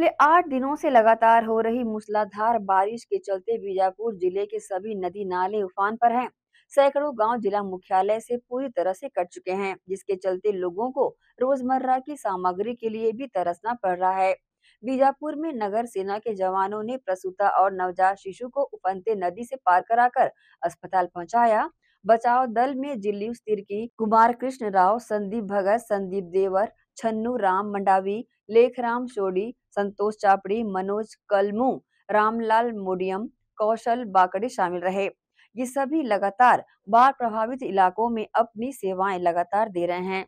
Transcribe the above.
पिछले आठ दिनों से लगातार हो रही मूसलाधार बारिश के चलते बीजापुर जिले के सभी नदी नाले उफान पर हैं। सैकड़ों गांव जिला मुख्यालय से पूरी तरह से कट चुके हैं जिसके चलते लोगों को रोजमर्रा की सामग्री के लिए भी तरसना पड़ रहा है बीजापुर में नगर सेना के जवानों ने प्रसूता और नवजात शिशु को उपनते नदी से पार कराकर अस्पताल पहुंचाया बचाव दल में जिली स्थिर की कुमार कृष्ण राव संदीप भगत संदीप देवर छन्नू राम मंडावी लेखराम सोडी संतोष चापड़ी मनोज कलमू रामलाल मोडियम कौशल बाकड़ी शामिल रहे ये सभी लगातार बाढ़ प्रभावित इलाकों में अपनी सेवाएं लगातार दे रहे हैं